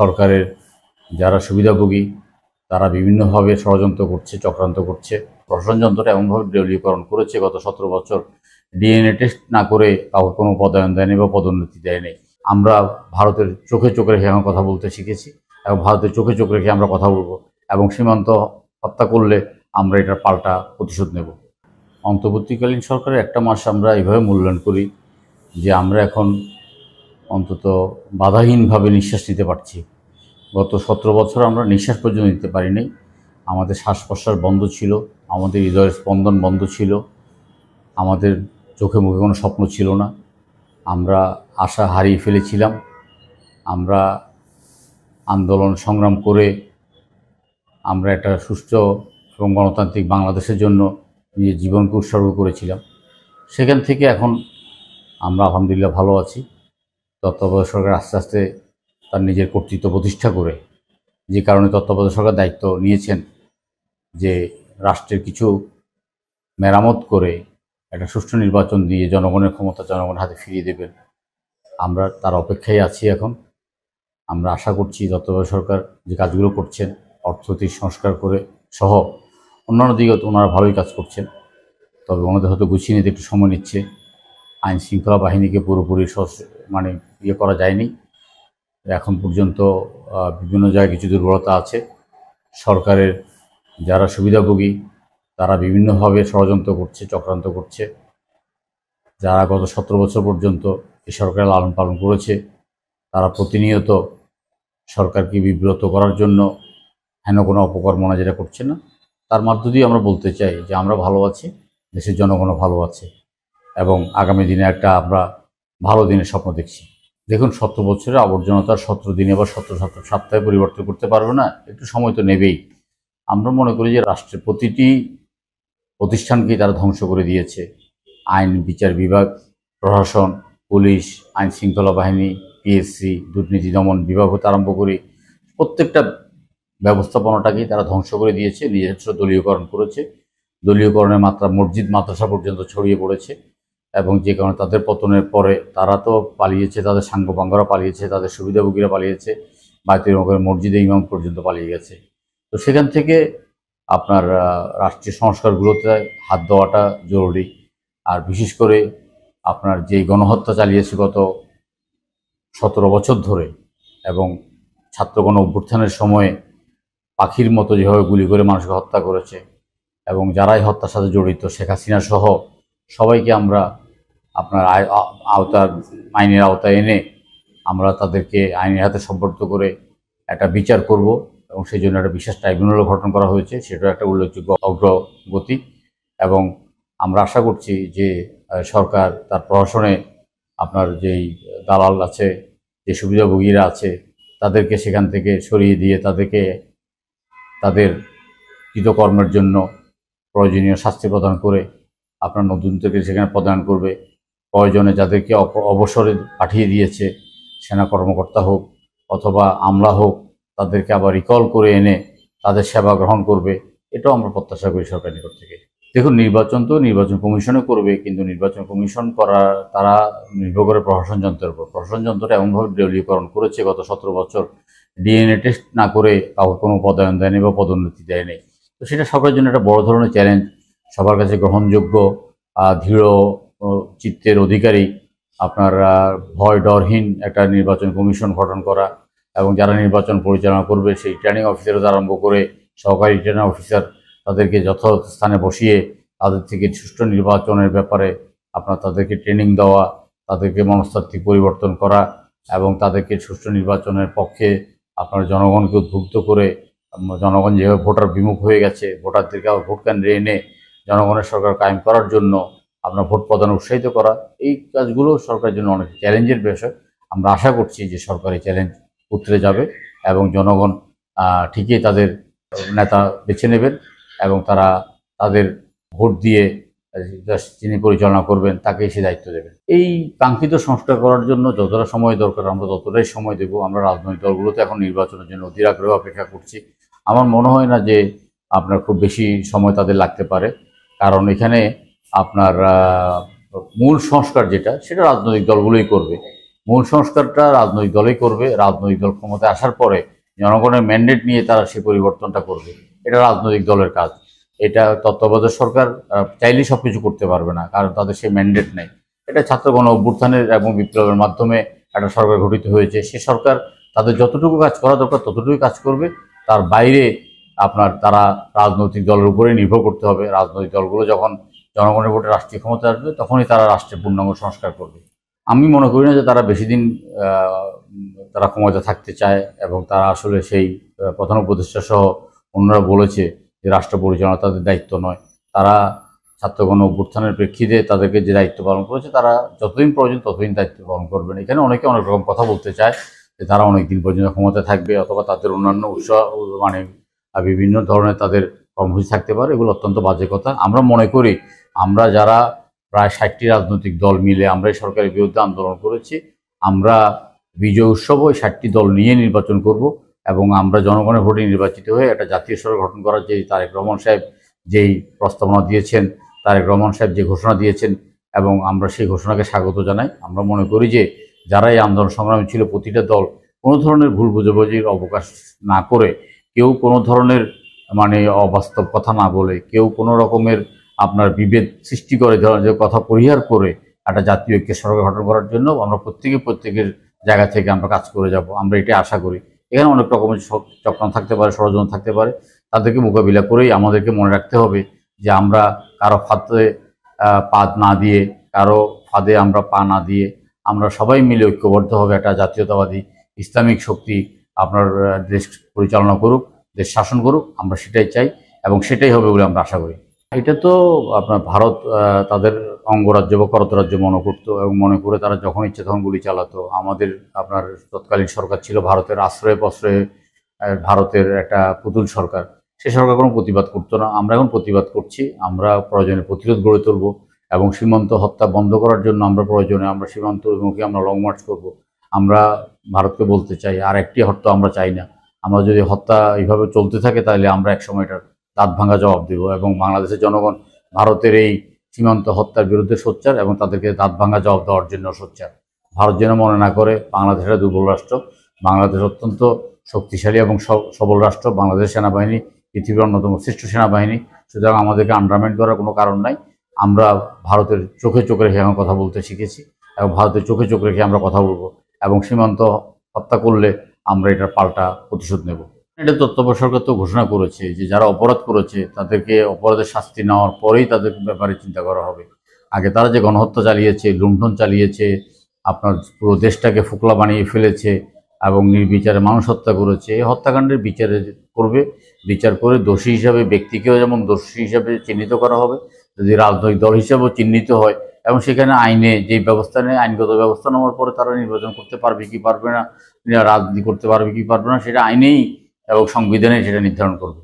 সরকারের যারা সুবিধাভোগী তারা বিভিন্নভাবে ষড়যন্ত্র করছে চক্রান্ত করছে প্রশাসন যন্ত্র এমনভাবে দেউলীয়করণ করেছে গত সতেরো বছর ডিএনএ টেস্ট না করে কাউকে কোনো পদায়ন দেয়নি বা পদোন্নতি দেয়নি আমরা ভারতের চোখে চোখে রেখে আমরা কথা বলতে শিখেছি এবং ভারতের চোখে চোখে রেখে আমরা কথা বলবো এবং সীমান্ত হত্যা করলে আমরা এটার পাল্টা প্রতিশোধ নেব অন্তর্বর্তীকালীন সরকারের একটা মাস আমরা এভাবে মূল্যায়ন করি যে আমরা এখন অন্তত বাধাহীনভাবে নিঃশ্বাস নিতে পারছি গত সতেরো বছর আমরা নিঃশ্বাস পর্যন্ত নিতে পারিনি আমাদের শ্বাস প্রশ্বাস বন্ধ ছিল আমাদের হৃদয়ের স্পন্দন বন্ধ ছিল আমাদের চোখে মুখে কোনো স্বপ্ন ছিল না আমরা আশা হারিয়ে ফেলেছিলাম আমরা আন্দোলন সংগ্রাম করে আমরা একটা সুস্থ এবং গণতান্ত্রিক বাংলাদেশের জন্য নিজের জীবনকে উৎসর্গ করেছিলাম সেখান থেকে এখন আমরা আলহামদুলিল্লাহ ভালো আছি তত্ত্বাবধায়ক সরকার আস্তে আস্তে তার নিজের কর্তৃত্ব প্রতিষ্ঠা করে যে কারণে তত্ত্বাবধায়ক সরকার দায়িত্ব নিয়েছেন যে রাষ্ট্রের কিছু মেরামত করে একটা সুষ্ঠু নির্বাচন দিয়ে জনগণের ক্ষমতা জনগণের হাতে ফিরিয়ে দেবেন আমরা তার অপেক্ষায় আছি এখন আমরা আশা করছি তত্ত্বাবধায়ক সরকার যে কাজগুলো করছেন অর্থনৈতিক সংস্কার করে সহ অন্যান্য দিকেও তো ওনারা ভালোই কাজ করছেন তবে ওনাদের হয়তো গুছিয়ে নিতে একটু সময় নিচ্ছে আইন শৃঙ্খলা বাহিনীকে পুরোপুরি মানে ইয়ে করা যায়নি এখন পর্যন্ত বিভিন্ন জায়গায় কিছু দুর্বলতা আছে সরকারের যারা সুবিধাভোগী তারা বিভিন্নভাবে ষড়যন্ত্র করছে চক্রান্ত করছে যারা গত সতেরো বছর পর্যন্ত এই সরকার লালন পালন করেছে তারা প্রতিনিয়ত সরকারকে বিব্রত করার জন্য হেন কোনো অপকর্মনা যেটা করছে না তার মধ্য দিয়ে আমরা বলতে চাই যে আমরা ভালো আছি দেশের জনগণও ভালো আছে এবং আগামী দিনে একটা আমরা ভালো দিনের স্বপ্ন দেখছি দেখুন সতেরো বছরে আবর্জনতার সতেরো দিনে বা সতেরো সতেরো সপ্তাহে পরিবর্তন করতে পারবে না একটু সময় তো নেবেই আমরা মনে করি যে রাষ্ট্রের প্রতিটি প্রতিষ্ঠানকেই তারা ধ্বংস করে দিয়েছে আইন বিচার বিভাগ প্রশাসন পুলিশ আইন শৃঙ্খলা বাহিনী পিএসসি দুর্নীতি দমন বিভাগ হতে আরম্ভ করে প্রত্যেকটা ব্যবস্থাপনাটাকেই তারা ধ্বংস করে দিয়েছে নিজস্ব দলীয়করণ করেছে দলীয়করণের মাত্রা মসজিদ মাদ্রাসা পর্যন্ত ছড়িয়ে পড়েছে এবং যে কারণে তাদের পতনের পরে তারা তো পালিয়েছে তাদের সাঙ্গপাঙ্গরা পালিয়েছে তাদের সুবিধাভোগীরা পালিয়েছে বায়তুল মগরের মসজিদে ইমাম পর্যন্ত পালিয়ে গেছে তো সেখান থেকে আপনার রাষ্ট্রীয় সংস্কারগুলোতে হাত দেওয়াটা জরুরি আর বিশেষ করে আপনার যে গণহত্যা চালিয়েছে গত সতেরো বছর ধরে এবং ছাত্রগণ অভ্যুত্থানের সময়ে পাখির মতো যেভাবে গুলি করে মানুষকে হত্যা করেছে এবং যারাই হত্যার সাথে জড়িত শেখ হাসিনা সহ সবাইকে আমরা আপনার আওতার আইনের আওতায় এনে আমরা তাদেরকে আইনের হাতে সম্পর্ক করে একটা বিচার করব এবং সেই জন্য একটা বিশেষ ট্রাইব্যুনালও গঠন করা হয়েছে সেটাও একটা উল্লেখযোগ্য অগ্রগতি এবং আমরা আশা করছি যে সরকার তার প্রশাসনে আপনার যেই দালাল আছে যে সুবিধাভোগীরা আছে তাদেরকে সেখান থেকে সরিয়ে দিয়ে তাদেরকে তাদের কৃতকর্মের জন্য প্রয়োজনীয় শাস্তি প্রদান করে আপনার নতুন থেকে সেখানে প্রদান করবে প্রয়োজনে যাদেরকে অবসরে পাঠিয়ে দিয়েছে সেনা কর্মকর্তা হোক অথবা আমলা হোক তাদেরকে আবার রিকল করে এনে তাদের সেবা গ্রহণ করবে এটাও আমরা প্রত্যাশা করি সরকার নিকট থেকে দেখুন নির্বাচন তো নির্বাচন কমিশনও করবে কিন্তু নির্বাচন কমিশন করা তারা নির্ভর করে প্রশাসন যন্ত্রের উপর প্রশাসন যন্ত্রটা এমনভাবে ডেভেলিকরণ করেছে গত সতেরো বছর ডিএনএ টেস্ট না করে কাউকে কোনো পদায়ন দেয়নি বা পদোন্নতি দেয়নি তো সেটা সবার জন্য একটা বড় ধরনের চ্যালেঞ্জ সবার কাছে গ্রহণযোগ্য দৃঢ় চিত্তের অধিকারী আপনার ভয় ডরহীন একটা নির্বাচন কমিশন গঠন করা এবং যারা নির্বাচন পরিচালনা করবে সেই ট্রেনিং অফিসারদের আরম্ভ করে সহকারী ট্রেনিং অফিসার তাদেরকে যথাযথ স্থানে বসিয়ে তাদের থেকে সুষ্ঠু নির্বাচনের ব্যাপারে আপনার তাদেরকে ট্রেনিং দেওয়া তাদেরকে মনস্তাত্ত্বিক পরিবর্তন করা এবং তাদেরকে সুষ্ঠু নির্বাচনের পক্ষে আপনার জনগণকে উদ্বুদ্ধ করে জনগণ যেভাবে ভোটার বিমুখ হয়ে গেছে ভোটারদেরকে আবার ভোট কেন্দ্রে এনে জনগণের সরকার কায়েম করার জন্য আপনার ভোট প্রদান উৎসাহিত করা এই কাজগুলো সরকারের জন্য অনেক চ্যালেঞ্জের বিষয় আমরা আশা করছি যে সরকার এই চ্যালেঞ্জ উতরে যাবে এবং জনগণ ঠিকই তাদের নেতা বেছে নেবেন এবং তারা তাদের ভোট দিয়ে যিনি পরিচালনা করবেন তাকে সে দায়িত্ব দেবেন এই কাঙ্ক্ষিত সংস্কার করার জন্য যতটা সময় দরকার আমরা ততটাই সময় দেব আমরা রাজনৈতিক দলগুলোতে এখন নির্বাচনের জন্য অধীর আগ্রহ অপেক্ষা করছি আমার মনে হয় না যে আপনার খুব বেশি সময় তাদের লাগতে পারে কারণ এখানে আপনার মূল সংস্কার যেটা সেটা রাজনৈতিক দলগুলোই করবে মূল সংস্কারটা রাজনৈতিক দলেই করবে রাজনৈতিক দল ক্ষমতায় আসার পরে জনগণের ম্যান্ডেট নিয়ে তারা সে পরিবর্তনটা করবে এটা রাজনৈতিক দলের কাজ এটা তত্ত্বাবধায়ক সরকার চাইলেই সব কিছু করতে পারবে না কারণ তাদের সেই ম্যান্ডেট নেই এটা ছাত্র গণ অভ্যুত্থানের এবং বিপ্লবের মাধ্যমে একটা সরকার গঠিত হয়েছে সে সরকার তাদের যতটুকু কাজ করা দরকার ততটুকুই কাজ করবে তার বাইরে আপনার তারা রাজনৈতিক দলের উপরে নির্ভর করতে হবে রাজনৈতিক দলগুলো যখন জনগণের ভোটে রাষ্ট্রীয় ক্ষমতা আসবে তখনই তারা রাষ্ট্রের পূর্ণাঙ্গ সংস্কার করবে আমি মনে করি না যে তারা বেশি দিন তারা ক্ষমতা থাকতে চায় এবং তারা আসলে সেই প্রধান উপদেষ্টা সহ অন্যরা বলেছে যে রাষ্ট্র পরিচালনা তাদের দায়িত্ব নয় তারা ছাত্রগণ অভ্যুত্থানের প্রেক্ষিতে তাদেরকে যে দায়িত্ব পালন করেছে তারা যতদিন প্রয়োজন ততদিন দায়িত্ব পালন করবেন এখানে অনেকে অনেক রকম কথা বলতে চায় যে তারা অনেক দিন পর্যন্ত ক্ষমতায় থাকবে অথবা তাদের অন্যান্য উৎসাহ মানে বিভিন্ন ধরনের তাদের কর্মসূচি থাকতে পারে এগুলো অত্যন্ত বাজে কথা আমরা মনে করি আমরা যারা প্রায় ষাটটি রাজনৈতিক দল মিলে আমরা সরকারের বিরুদ্ধে আন্দোলন করেছি আমরা বিজয় উৎসব ওই ষাটটি দল নিয়ে নির্বাচন করব এবং আমরা জনগণের ভোটে নির্বাচিত হয়ে একটা জাতীয় সরকার গঠন করার যে তারেক রহমান সাহেব যেই প্রস্তাবনা দিয়েছেন তারেক রহমান সাহেব যে ঘোষণা দিয়েছেন এবং আমরা সেই ঘোষণাকে স্বাগত জানাই আমরা মনে করি যে যারা এই আন্দোলন সংগ্রামী ছিল প্রতিটা দল কোনো ধরনের ভুল বুঝাবুঝির অবকাশ না করে কেউ কোনো ধরনের মানে অবাস্তব কথা না বলে কেউ কোনো রকমের আপনার বিভেদ সৃষ্টি করে ধরনের কথা পরিহার করে একটা জাতীয় ঐক্যের সরকার গঠন করার জন্য আমরা প্রত্যেকে প্রত্যেকের জায়গা থেকে আমরা কাজ করে যাব আমরা এটা আশা করি এখানে অনেক রকমের চক্রান্ত থাকতে পারে ষড়যন্ত্র থাকতে পারে তাদেরকে মোকাবিলা করেই আমাদেরকে মনে রাখতে হবে যে আমরা কারো ফাঁদে পা না দিয়ে কারো ফাঁদে আমরা পা না দিয়ে আমরা সবাই মিলে ঐক্যবদ্ধ হবে একটা জাতীয়তাবাদী ইসলামিক শক্তি আপনার দেশ পরিচালনা করুক দেশ শাসন করুক আমরা সেটাই চাই এবং সেটাই হবে বলে আমরা আশা করি এটা তো আপনার ভারত তাদের অঙ্গরাজ্য বা করতরাজ্য মনে করত এবং মনে করে তারা যখন ইচ্ছে তখন গুলি চালাতো আমাদের আপনার তৎকালীন সরকার ছিল ভারতের আশ্রয় প্রশ্রয়ে ভারতের একটা পুতুল সরকার সে সরকার কোনো প্রতিবাদ করতো না আমরা এখন প্রতিবাদ করছি আমরা প্রয়োজনে প্রতিরোধ গড়ে তুলব এবং সীমান্ত হত্যা বন্ধ করার জন্য আমরা প্রয়োজনে আমরা সীমান্ত সীমান্তমুখী আমরা লং মার্চ করব আমরা ভারতকে বলতে চাই আর একটি হত্যা আমরা চাই না আমরা যদি হত্যা এইভাবে চলতে থাকে তাহলে আমরা একসময় এটা দাঁত ভাঙা জবাব দেব এবং বাংলাদেশের জনগণ ভারতের এই সীমান্ত হত্যার বিরুদ্ধে সোচ্চার এবং তাদেরকে দাঁত ভাঙা জবাব দেওয়ার জন্য সোচ্চার ভারত যেন মনে না করে বাংলাদেশ একটা দুর্বল রাষ্ট্র বাংলাদেশ অত্যন্ত শক্তিশালী এবং সবল রাষ্ট্র বাংলাদেশ সেনাবাহিনী পৃথিবীর অন্যতম শ্রেষ্ঠ সেনাবাহিনী সুতরাং আমাদেরকে আন্ডারমেন্ট করার কোনো কারণ নাই আমরা ভারতের চোখে চোখে রেখে আমরা কথা বলতে শিখেছি এবং ভারতের চোখে চোখ রেখে আমরা কথা বলবো এবং সীমান্ত হত্যা করলে আমরা এটার পাল্টা প্রতিশোধ নেব এটা তত্ত্বাবধায়ক তো ঘোষণা করেছে যে যারা অপরাধ করেছে তাদেরকে অপরাধের শাস্তি নেওয়ার পরেই তাদের ব্যাপারে চিন্তা করা হবে আগে তারা যে গণহত্যা চালিয়েছে লুণ্ঠন চালিয়েছে আপনার পুরো দেশটাকে ফোকলা বানিয়ে ফেলেছে এবং নির্বিচারে মানুষ হত্যা করেছে এই হত্যাকাণ্ডের বিচারে করবে বিচার করে দোষী হিসাবে ব্যক্তিকেও যেমন দোষী হিসাবে চিহ্নিত করা হবে যদি রাজনৈতিক দল হিসাবেও চিহ্নিত হয় এবং সেখানে আইনে যে ব্যবস্থা নেয় আইনগত ব্যবস্থা নেওয়ার পরে তারা নির্বাচন করতে পারবে কি পারবে না রাজনীতি করতে পারবে কি পারবে না সেটা আইনেই এবং সংবিধানে সেটা নির্ধারণ করবে